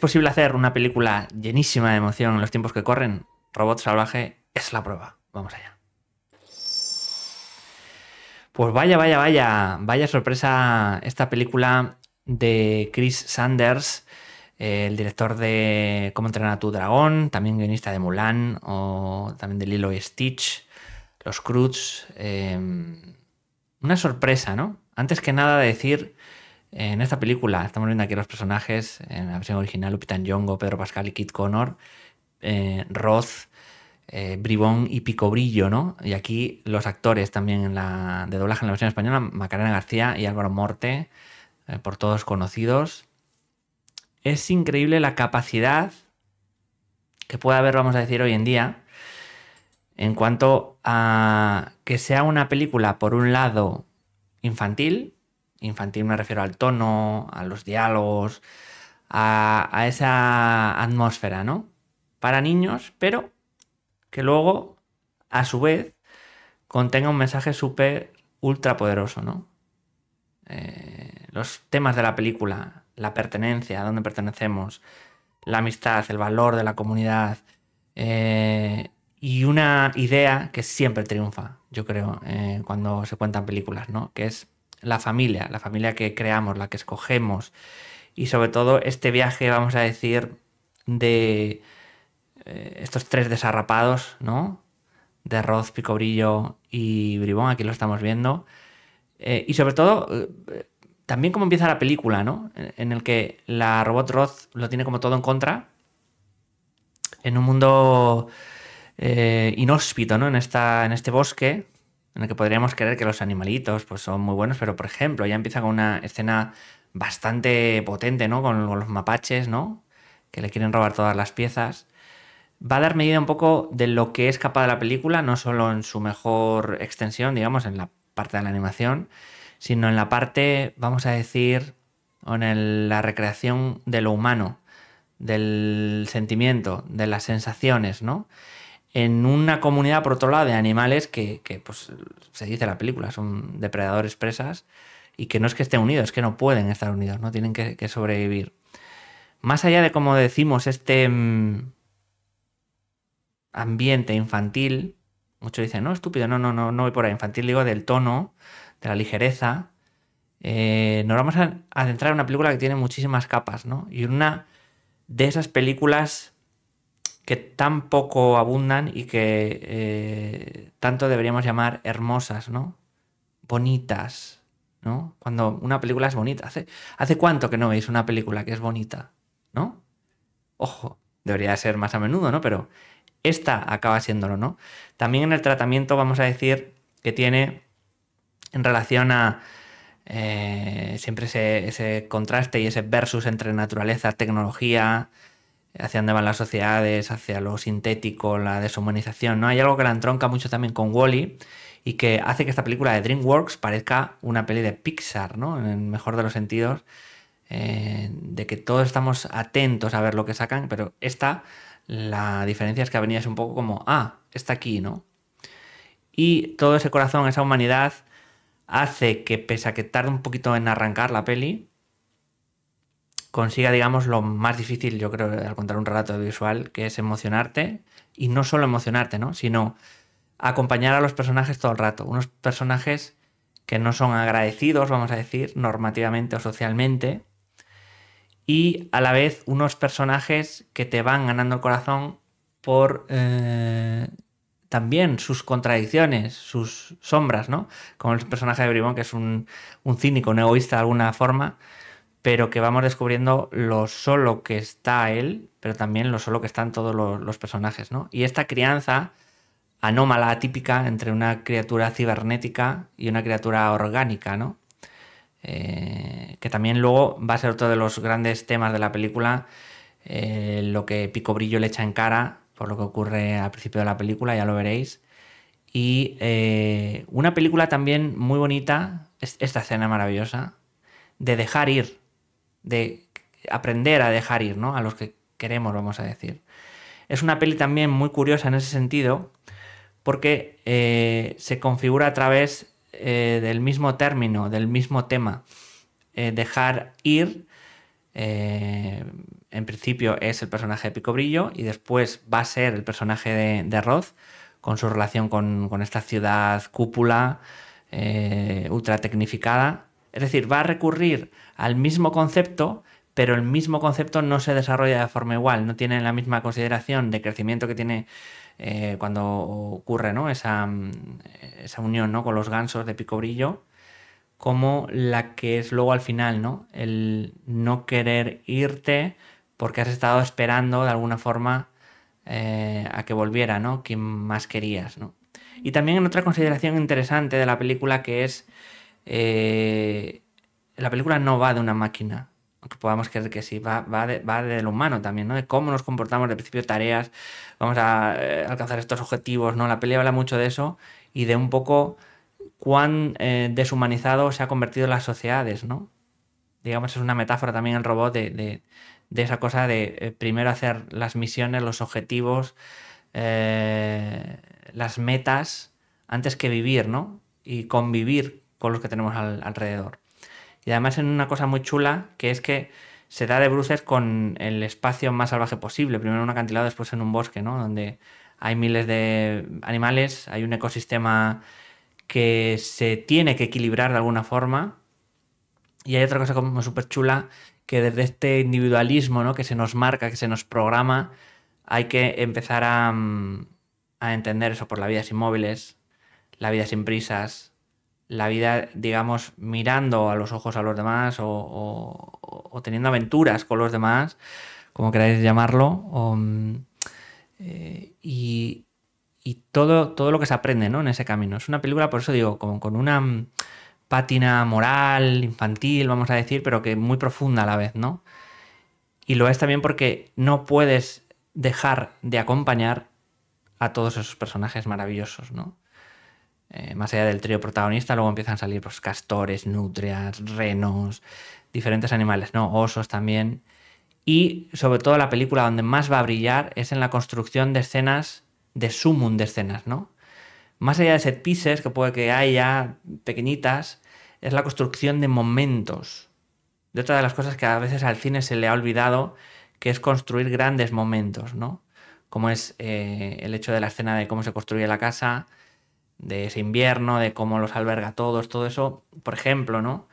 posible hacer una película llenísima de emoción en los tiempos que corren? Robot Salvaje es la prueba. Vamos allá. Pues vaya, vaya, vaya, vaya sorpresa esta película de Chris Sanders, eh, el director de Cómo entrenar a tu dragón, también guionista de Mulan o también de Lilo y Stitch, Los Cruz. Eh, una sorpresa, ¿no? Antes que nada decir en esta película estamos viendo aquí los personajes, en la versión original, Lupita Nyong'o, Pedro Pascal y Kit Connor, eh, Roth, eh, Bribón y Picobrillo, ¿no? Y aquí los actores también en la, de doblaje en la versión española, Macarena García y Álvaro Morte, eh, por todos conocidos. Es increíble la capacidad que puede haber, vamos a decir, hoy en día, en cuanto a que sea una película, por un lado, infantil, Infantil me refiero al tono, a los diálogos, a, esa atmósfera, ¿no? Para niños, pero que luego, a su vez, contenga un mensaje súper ultra poderoso, ¿no? Eh, los temas de la película, la pertenencia, a dónde pertenecemos, la amistad, el valor de la comunidad eh, y una idea que siempre triunfa, yo creo, eh, cuando se cuentan películas, ¿no? Que es la familia, la familia que creamos, la que escogemos y sobre todo este viaje, vamos a decir, de eh, estos tres desarrapados, ¿no? De Roz, Picobrillo y Bribón, aquí lo estamos viendo. Eh, y sobre todo, eh, también cómo empieza la película, ¿no? En, el que la robot Roth lo tiene como todo en contra. En un mundo inhóspito, ¿no? En, esta, en este bosque, en el que podríamos creer que los animalitos pues, son muy buenos, pero por ejemplo, ya empieza con una escena bastante potente, ¿no? Con, los mapaches, ¿no? Que le quieren robar todas las piezas. Va a dar medida un poco de lo que es capaz de la película, no solo en su mejor extensión, digamos, en la parte de la animación, sino en la parte, vamos a decir, o en la recreación de lo humano, del sentimiento, de las sensaciones, ¿no? en una comunidad, por otro lado, de animales que, pues, se dice en la película, son depredadores presas y que no es que estén unidos, es que no pueden estar unidos, no tienen que, sobrevivir. Más allá de, como decimos, este mm, ambiente infantil, muchos dicen, no, estúpido, no, no, no, no voy por ahí. Infantil digo del tono, de la ligereza. Eh, nos vamos a adentrar en una película que tiene muchísimas capas, ¿no? Y una de esas películas que tan poco abundan y que eh, tanto deberíamos llamar hermosas, ¿no? Bonitas, ¿no? Cuando una película es bonita. ¿Hace, cuánto que no veis una película que es bonita, ¿no? Ojo, debería ser más a menudo, ¿no? Pero esta acaba siéndolo, ¿no? También en el tratamiento vamos a decir que tiene en relación a eh, siempre ese, ese, contraste y ese versus entre naturaleza, tecnología, hacia dónde van las sociedades, hacia lo sintético, la deshumanización, ¿no? Hay algo que la entronca mucho también con Wally y que hace que esta película de DreamWorks parezca una peli de Pixar, ¿no? En el mejor de los sentidos, eh, de que todos estamos atentos a ver lo que sacan, pero esta, la diferencia es que Avenida es un poco como, ah, está aquí, ¿no? Y todo ese corazón, esa humanidad, hace que, pese a que tarde un poquito en arrancar la peli, consiga, digamos, lo más difícil, yo creo, al contar un relato visual, que es emocionarte, y no solo emocionarte, ¿no? Sino acompañar a los personajes todo el rato. Unos personajes que no son agradecidos, vamos a decir, normativamente o socialmente, y a la vez unos personajes que te van ganando el corazón por eh, también sus contradicciones, sus sombras, ¿no? Como el personaje de Bribón, que es un, un cínico, un egoísta de alguna forma, pero que vamos descubriendo lo solo que está él, pero también lo solo que están todos los, personajes, ¿no? Y esta crianza anómala, atípica, entre una criatura cibernética y una criatura orgánica, ¿no? Eh, que también luego va a ser otro de los grandes temas de la película, eh, lo que Pico Brillo le echa en cara por lo que ocurre al principio de la película, ya lo veréis. Y eh, una película también muy bonita, esta escena maravillosa, de dejar ir, de aprender a dejar ir, ¿no? A los que queremos, vamos a decir. Es una peli también muy curiosa en ese sentido, porque eh, se configura a través eh, del mismo término, del mismo tema. Eh, dejar ir, en principio es el personaje de Pico Brillo y después va a ser el personaje de, de con su relación con, con esta ciudad cúpula, ultra tecnificada es decir, va a recurrir al mismo concepto, pero el mismo concepto no se desarrolla de forma igual, no tiene la misma consideración de crecimiento que tiene eh, cuando ocurre ¿no? esa, mm, esa, unión ¿no? con los gansos de pico brillo, como la que es luego al final, ¿no? El no querer irte porque has estado esperando de alguna forma eh, a que volviera, ¿no? Quien más querías, ¿no? Y también en otra consideración interesante de la película que es eh, la película no va de una máquina, aunque podamos creer que sí, va, va, del humano también, ¿no? De cómo nos comportamos, de principio tareas, vamos a eh, alcanzar estos objetivos, ¿no? La peli habla mucho de eso y de un poco cuán eh, deshumanizado se ha convertido las sociedades, ¿no? Digamos, es una metáfora también el robot de, esa cosa de primero hacer las misiones, los objetivos, las metas, antes que vivir, ¿no? Y convivir con los que tenemos alrededor. Y además en una cosa muy chula, que es que se da de bruces con el espacio más salvaje posible, primero en un acantilado, después en un bosque, ¿no? Donde hay miles de animales, hay un ecosistema que se tiene que equilibrar de alguna forma. Y hay otra cosa como súper chula, que desde este individualismo ¿no? que se nos marca, que se nos programa, hay que empezar a, mm, a entender eso por la vida sin móviles, la vida sin prisas, la vida, digamos, mirando a los ojos a los demás o, teniendo aventuras con los demás, como queráis llamarlo. Mm, eh, y, todo, todo lo que se aprende ¿no? en ese camino. Es una película, por eso digo, con, con una mm, pátina moral, infantil, vamos a decir, pero que muy profunda a la vez, ¿no? Y lo es también porque no puedes dejar de acompañar a todos esos personajes maravillosos, ¿no? Eh, más allá del trío protagonista, luego empiezan a salir los pues, castores, nutrias, renos, diferentes animales, ¿no? Osos también. Y sobre todo la película donde más va a brillar es en la construcción de escenas, de sumum de escenas, ¿no? Más allá de set pieces que puede que haya, pequeñitas, es la construcción de momentos. De otra de las cosas que a veces al cine se le ha olvidado, que es construir grandes momentos, ¿no? Como es eh, el hecho de la escena de cómo se construye la casa, de ese invierno, de cómo los alberga todos, todo eso, por ejemplo, ¿no?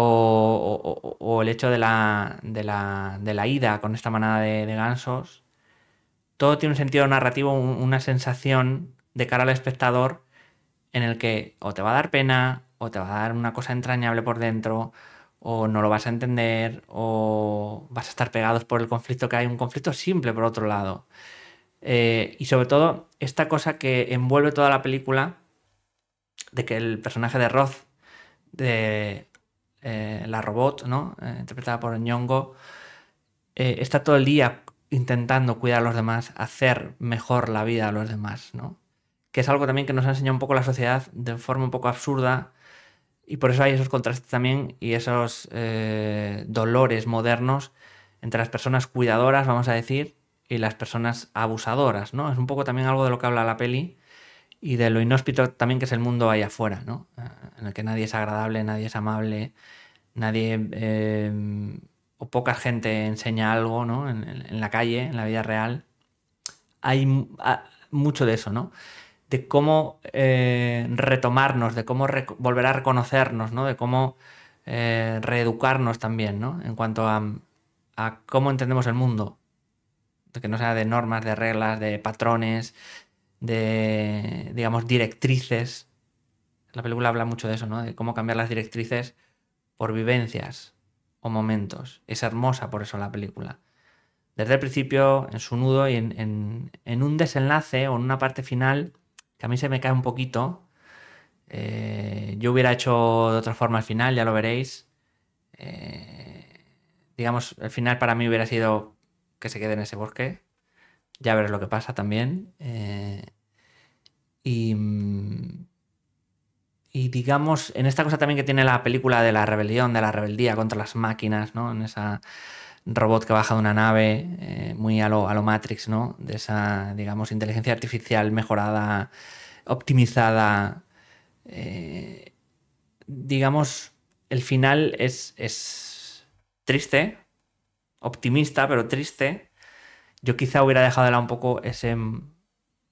O, el hecho de la, de la, de, la, ida con esta manada de, gansos. Todo tiene un sentido narrativo, una sensación de cara al espectador en el que o te va a dar pena, o te va a dar una cosa entrañable por dentro, o no lo vas a entender, o vas a estar pegados por el conflicto que hay, un conflicto simple por otro lado. Eh, y sobre todo, esta cosa que envuelve toda la película, de que el personaje de Roth, de eh, la robot, ¿no? Eh, interpretada por Ñongo, está todo el día intentando cuidar a los demás, hacer mejor la vida a los demás, ¿no? Que es algo también que nos ha enseñado un poco la sociedad de forma un poco absurda, y por eso hay esos contrastes también y esos dolores modernos entre las personas cuidadoras, vamos a decir, y las personas abusadoras, ¿no? Es un poco también algo de lo que habla la peli y de lo inhóspito también que es el mundo allá afuera, ¿no? Eh, en el que nadie es agradable, nadie es amable, nadie eh, o poca gente enseña algo, ¿no? En, la calle, en la vida real. Hay ah, mucho de eso, ¿no? De cómo eh, retomarnos, de cómo volver a reconocernos, ¿no? De cómo reeducarnos también, ¿no? En cuanto a cómo entendemos el mundo que no sea de normas, de reglas, de patrones, de, digamos, directrices. La película habla mucho de eso, ¿no? De cómo cambiar las directrices por vivencias o momentos. Es hermosa por eso la película. Desde el principio, en su nudo y en, un desenlace o en una parte final que a mí se me cae un poquito. Eh, yo hubiera hecho de otra forma el final, ya lo veréis. Eh, digamos, el final para mí hubiera sido que se quede en ese bosque. Ya verás lo que pasa también. Eh, mm, y, digamos, en esta cosa también que tiene la película de la rebelión, de la rebeldía contra las máquinas, ¿no? En esa robot que baja de una nave, eh, muy a lo, a lo Matrix, ¿no? De esa, digamos, inteligencia artificial mejorada, optimizada. Eh, digamos, el final es, es triste, optimista, pero triste, yo quizá hubiera dejado un poco ese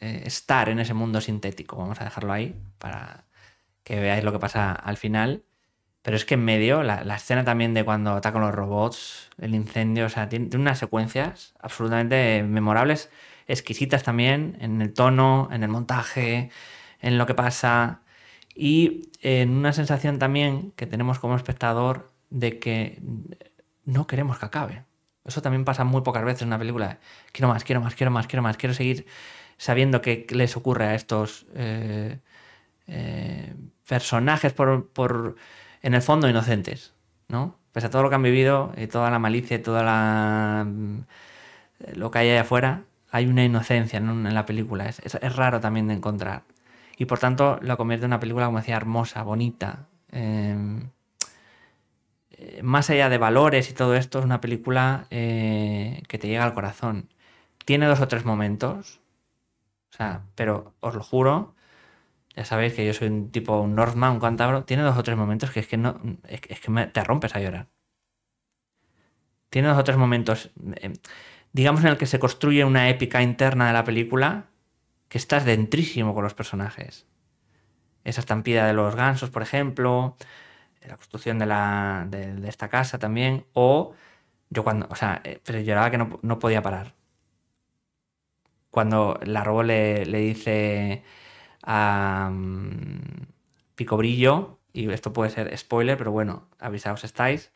eh, estar en ese mundo sintético. Vamos a dejarlo ahí para que veáis lo que pasa al final. Pero es que en medio, la, escena también de cuando atacan los robots, el incendio, o sea, tiene unas secuencias absolutamente memorables, exquisitas también, en el tono, en el montaje, en lo que pasa y eh, en una sensación también que tenemos como espectador de que no queremos que acabe. Eso también pasa muy pocas veces en una película. Quiero más, quiero más, quiero más, quiero más. Quiero seguir sabiendo qué les ocurre a estos eh, eh, personajes por, en el fondo, inocentes, ¿no? Pese a todo lo que han vivido, y toda la malicia y toda la... Mm, lo que hay allá afuera, hay una inocencia en, la película. Es, es, raro también de encontrar. Y por tanto, lo convierte en una película, como decía, hermosa, bonita. Em, más allá de valores y todo esto, es una película eh, que te llega al corazón. Tiene dos o tres momentos, o sea, pero os lo juro, ya sabéis que yo soy un tipo, un Northman, un cántabro, tiene dos o tres momentos que es que no, es, que te rompes a llorar. Tiene dos o tres momentos, em, digamos, en el que se construye una épica interna de la película que estás dentrísimo con los personajes. Esa estampida de los gansos, por ejemplo, la construcción de, la, de, de, esta casa también, o yo cuando, o sea, eh, pero lloraba que no, podía parar. Cuando la robo le, dice a mm, Pico Brillo y esto puede ser spoiler, pero bueno, avisados estáis,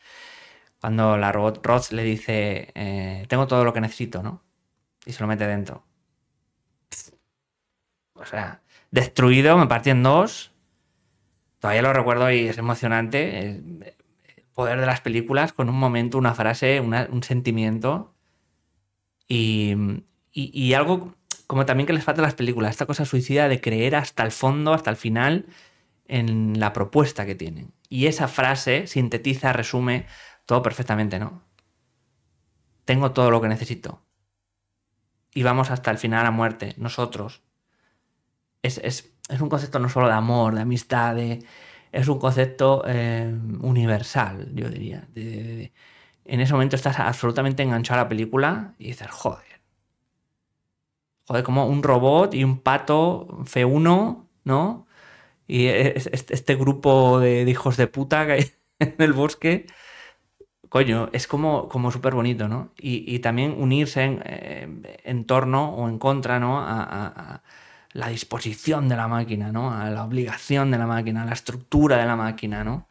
cuando la robot Roth le dice, eh, tengo todo lo que necesito, ¿no? Y se lo mete dentro. O sea, destruido, me partí en dos, todavía lo recuerdo y es emocionante. El eh, poder de las películas con un momento, una frase, un sentimiento y, algo como también que les falta a las películas, esta cosa suicida de creer hasta el fondo, hasta el final, en la propuesta que tienen. Y esa frase sintetiza, resume todo perfectamente, ¿no? Tengo todo lo que necesito. Y vamos hasta el final a muerte, nosotros. es es un concepto no solo de amor, de amistad, es un concepto eh, universal, yo diría. en ese momento estás absolutamente enganchado a la película y dices, joder. Joder, como un robot y un pato F1, ¿no? Y este grupo de, hijos de puta que hay en el bosque, coño, es como, como súper bonito, ¿no? Y, también unirse eh, en, torno o en contra, ¿no? a la disposición de la máquina, ¿no? A la obligación de la máquina, a la estructura de la máquina, ¿no?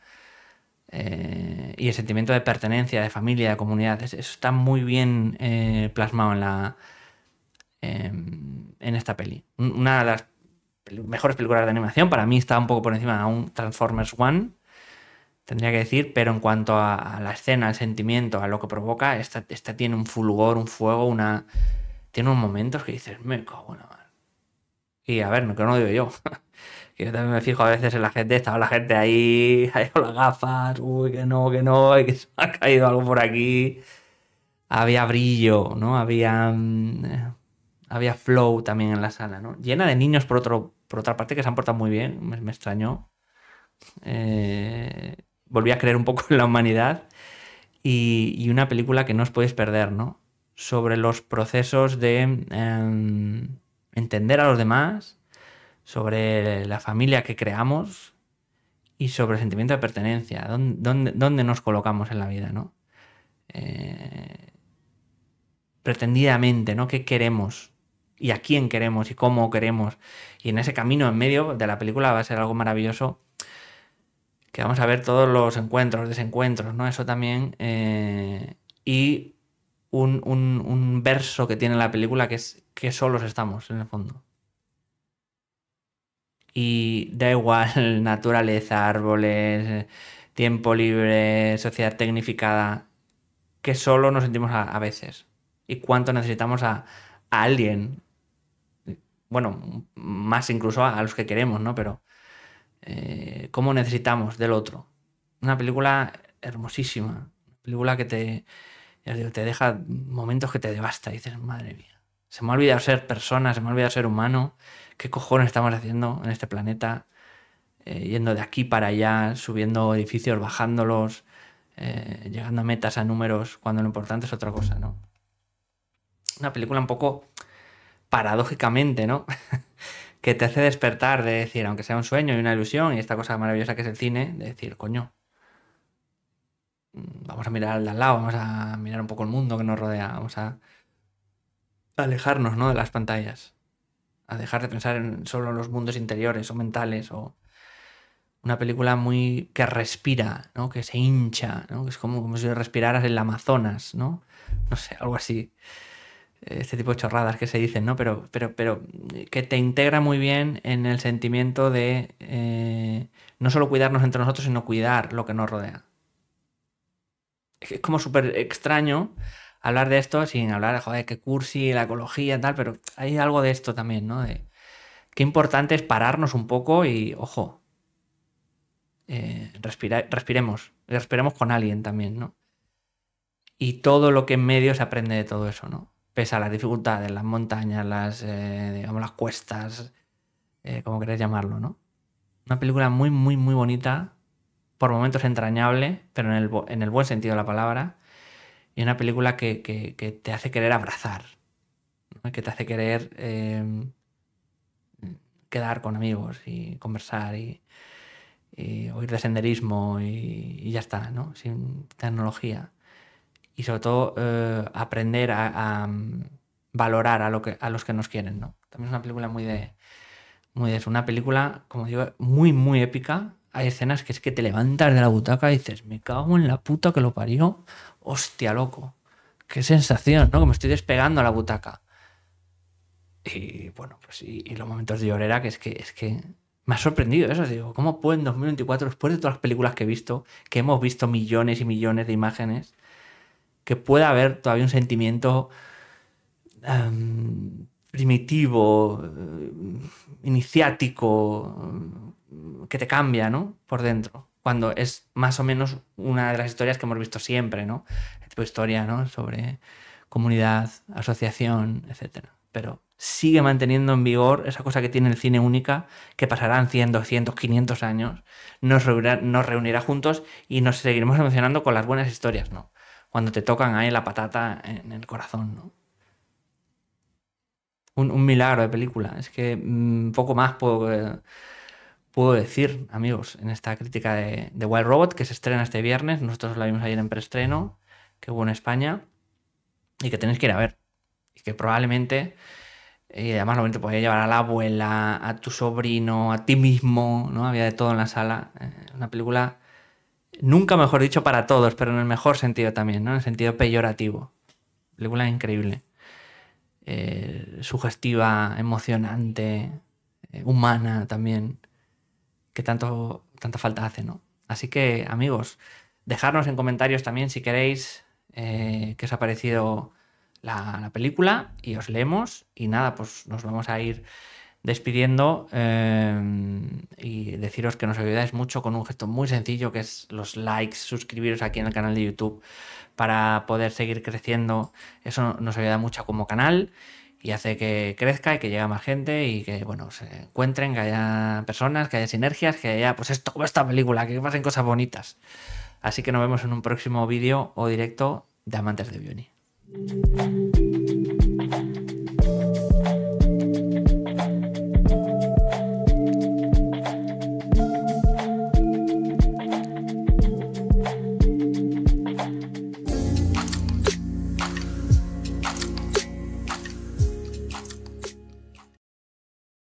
Eh, y el sentimiento de pertenencia, de familia, de comunidad. Eso está muy bien eh, plasmado en la. Em, en esta peli. Una de las mejores películas de animación. Para mí está un poco por encima de un Transformers One. Tendría que decir, pero en cuanto a, la escena, al sentimiento, a lo que provoca, esta, esta tiene un fulgor, un fuego, una. Tiene unos momentos que dices, me cago en la a ver, que no lo digo yo. que yo también me fijo a veces en la gente, estaba la gente ahí, ahí con las gafas, uy, que no, que no, que ha caído algo por aquí. Había brillo, ¿no? Había. Mm, eh, había flow también en la sala, ¿no? Llena de niños por, otro, por otra parte que se han portado muy bien, me, extrañó. Eh, volví a creer un poco en la humanidad y, una película que no os podéis perder, ¿no? Sobre los procesos de em, entender a los demás, sobre la familia que creamos y sobre el sentimiento de pertenencia, dónde, nos colocamos en la vida, ¿no? Eh, pretendidamente, ¿no? ¿Qué queremos? ¿Y a quién queremos? ¿Y cómo queremos? Y en ese camino en medio de la película va a ser algo maravilloso que vamos a ver todos los encuentros, desencuentros, ¿no? Eso también. Eh, y un verso que tiene la película que es que solos estamos en el fondo. Y da igual naturaleza, árboles, tiempo libre, sociedad tecnificada, que solo nos sentimos a, veces. Y cuánto necesitamos a, alguien. Bueno, más incluso a, los que queremos, ¿no? Pero eh, cómo necesitamos del otro. Una película hermosísima. Una película que te, te deja momentos que te devasta. Y dices, madre mía. Se me ha olvidado ser persona, se me ha olvidado ser humano. ¿Qué cojones estamos haciendo en este planeta? Eh, yendo de aquí para allá, subiendo edificios, bajándolos, eh, llegando a metas, a números, cuando lo importante es otra cosa, ¿no? Una película un poco paradójicamente, ¿no? que te hace despertar de decir, aunque sea un sueño y una ilusión y esta cosa maravillosa que es el cine, de decir, coño, mm, vamos a mirar al lado, vamos a mirar un poco el mundo que nos rodea, vamos a alejarnos ¿no? de las pantallas, a dejar de pensar en solo los mundos interiores o mentales o una película muy que respira, ¿no? que se hincha, ¿no? que es como, como si respiraras el Amazonas, ¿no? no sé, algo así. Este tipo de chorradas que se dicen, ¿no? Pero, pero, pero eh, que te integra muy bien en el sentimiento de eh, no solo cuidarnos entre nosotros, sino cuidar lo que nos rodea. Es como súper extraño hablar de esto sin hablar, joder, qué cursi, la ecología y tal, pero hay algo de esto también, ¿no? De qué importante es pararnos un poco y, ojo, eh, respira, respiremos, respiremos con alguien también, ¿no? Y todo lo que en medio se aprende de todo eso, ¿no? Pese a las dificultades, las montañas, las, eh, digamos, las cuestas, eh, como querés llamarlo, ¿no? Una película muy, muy, muy bonita, por momentos entrañable, pero en el buen sentido de la palabra y una película que, te hace querer abrazar, que te hace querer em, quedar con amigos y conversar y, oír de senderismo y, ya está, ¿no? sin tecnología. Y sobre todo eh, aprender a, mm, valorar a, lo que, a los que nos quieren. ¿no? También es una película muy de, muy de Una película, como digo, muy, muy épica. Hay escenas que es que te levantas de la butaca y dices, me cago en la puta que lo parió hostia, loco, qué sensación, ¿no? Que me estoy despegando a la butaca. Y bueno, pues y, y los momentos de llorera, que es que, es que me ha sorprendido eso. Digo, ¿cómo puedo en 2024, después de todas las películas que he visto, que hemos visto millones y millones de imágenes, que pueda haber todavía un sentimiento em, primitivo, eh, iniciático, que te cambia, ¿no? Por dentro cuando es más o menos una de las historias que hemos visto siempre, ¿no? Tipo historia, ¿no? Sobre comunidad, asociación, etc. Pero sigue manteniendo en vigor esa cosa que tiene el cine única, que pasarán 100, 200, 500 años, nos reunirá, nos reunirá juntos y nos seguiremos emocionando con las buenas historias, ¿no? Cuando te tocan ahí la patata en el corazón, ¿no? Un, milagro de película, es que mm, poco más puedo... Eh, puedo decir, amigos, en esta crítica de, Wild Robot que se estrena este viernes? Nosotros la vimos ayer en preestreno, que hubo en España, y que tenéis que ir a ver. Y que probablemente, y eh, además lo te podía llevar a la abuela, a tu sobrino, a ti mismo, ¿no? Había de todo en la sala. Eh, una película, nunca mejor dicho, para todos, pero en el mejor sentido también, ¿no? En el sentido peyorativo. Película increíble. Eh, sugestiva, emocionante, humana también que tanto, tanta falta hace, ¿no? Así que, amigos, dejarnos en comentarios también si queréis que eh, qué os ha parecido la, película y os leemos. Y nada, pues nos vamos a ir despidiendo eh, y deciros que nos ayudáis mucho con un gesto muy sencillo que es los likes, suscribiros aquí en el canal de YouTube para poder seguir creciendo. Eso nos ayuda mucho como canal y hace que crezca y que llegue más gente y que bueno se encuentren, que haya personas, que haya sinergias, que haya pues esto esta película, que pasen cosas bonitas. Así que nos vemos en un próximo vídeo o directo de Amantes de Bioni.